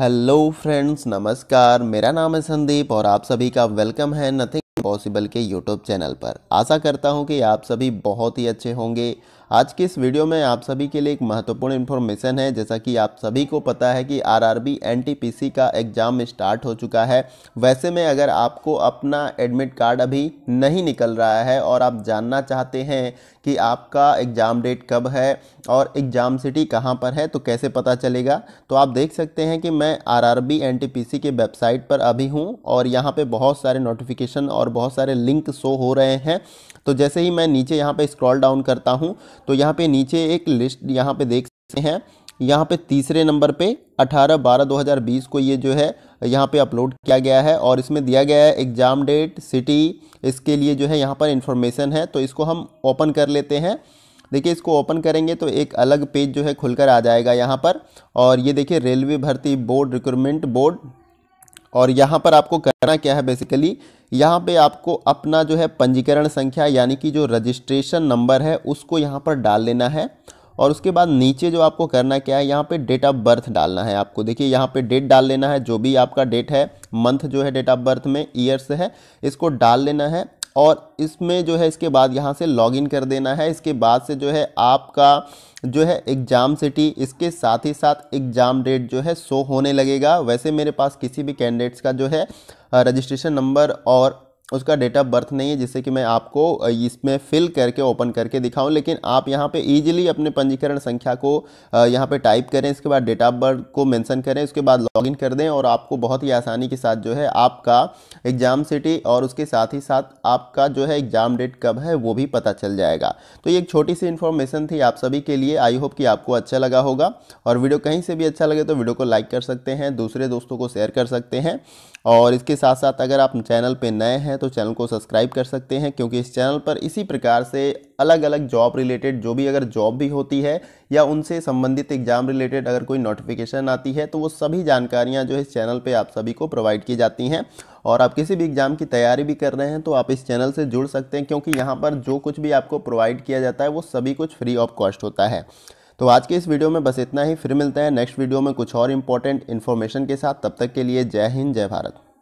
hello friends नमस्कार मेरा नाम है संदीप और आप सभी का वेलकम है नथिंग पॉसिबल के यूट्यूब चैनल पर आशा करता हूं कि आप सभी बहुत ही अच्छे होंगे आज के इस वीडियो में आप सभी के लिए एक महत्वपूर्ण इन्फॉर्मेशन है जैसा कि आप सभी को पता है कि आरआरबी एनटीपीसी का एग्ज़ाम स्टार्ट हो चुका है वैसे में अगर आपको अपना एडमिट कार्ड अभी नहीं निकल रहा है और आप जानना चाहते हैं कि आपका एग्ज़ाम डेट कब है और एग्ज़ाम सिटी कहाँ पर है तो कैसे पता चलेगा तो आप देख सकते हैं कि मैं आर आर के वेबसाइट पर अभी हूँ और यहाँ पर बहुत सारे नोटिफिकेशन और बहुत सारे लिंक शो हो रहे हैं तो जैसे ही मैं नीचे यहाँ पे स्क्रॉल डाउन करता हूँ तो यहाँ पे नीचे एक लिस्ट यहाँ पे देख सकते हैं यहाँ पे तीसरे नंबर पे 18 बारह 2020 को ये जो है यहाँ पे अपलोड किया गया है और इसमें दिया गया है एग्ज़ाम डेट सिटी इसके लिए जो है यहाँ पर इंफॉर्मेशन है तो इसको हम ओपन कर लेते हैं देखिए इसको ओपन करेंगे तो एक अलग पेज जो है खुलकर आ जाएगा यहाँ पर और ये देखिए रेलवे भर्ती बोर्ड रिक्रूटमेंट बोर्ड और यहाँ पर आपको करना क्या है बेसिकली यहाँ पे आपको अपना जो है पंजीकरण संख्या यानी कि जो रजिस्ट्रेशन नंबर है उसको यहाँ पर डाल लेना है और उसके बाद नीचे जो आपको करना क्या है यहाँ पे डेट ऑफ बर्थ डालना है आपको देखिए यहाँ पे डेट डाल लेना है जो भी आपका डेट है मंथ जो है डेट ऑफ बर्थ में ईयर्स है इसको डाल लेना है और इसमें जो है इसके बाद यहाँ से लॉगिन कर देना है इसके बाद से जो है आपका जो है एग्ज़ाम सिटी इसके साथ ही साथ एग्ज़ाम डेट जो है शो होने लगेगा वैसे मेरे पास किसी भी कैंडिडेट्स का जो है रजिस्ट्रेशन नंबर और उसका डेट ऑफ बर्थ नहीं है जिससे कि मैं आपको इसमें फिल करके ओपन करके दिखाऊं लेकिन आप यहाँ पे ईजिली अपने पंजीकरण संख्या को यहाँ पे टाइप करें इसके बाद डेट ऑफ बर्थ को मेंशन करें उसके बाद लॉगिन कर दें और आपको बहुत ही आसानी के साथ जो है आपका एग्ज़ाम सिटी और उसके साथ ही साथ आपका जो है एग्ज़ाम डेट कब है वो भी पता चल जाएगा तो ये एक छोटी सी इन्फॉर्मेशन थी आप सभी के लिए आई होप कि आपको अच्छा लगा होगा और वीडियो कहीं से भी अच्छा लगे तो वीडियो को लाइक कर सकते हैं दूसरे दोस्तों को शेयर कर सकते हैं और इसके साथ साथ अगर आप चैनल पर नए हैं हैं तो चैनल को सब्सक्राइब कर सकते हैं क्योंकि इस चैनल पर इसी प्रकार से अलग अलग जॉब रिलेटेड जो भी अगर जॉब भी होती है या उनसे संबंधित एग्जाम रिलेटेड अगर कोई नोटिफिकेशन आती है तो वो सभी जानकारियाँ जो इस चैनल पर आप सभी को प्रोवाइड की जाती हैं और आप किसी भी एग्ज़ाम की तैयारी भी कर रहे हैं तो आप इस चैनल से जुड़ सकते हैं क्योंकि यहाँ पर जो कुछ भी आपको प्रोवाइड किया जाता है वो सभी कुछ फ्री ऑफ कॉस्ट होता है तो आज के इस वीडियो में बस इतना ही फिर मिलते हैं नेक्स्ट वीडियो में कुछ और इंपॉर्टेंट इन्फॉर्मेशन के साथ तब तक के लिए जय हिंद जय भारत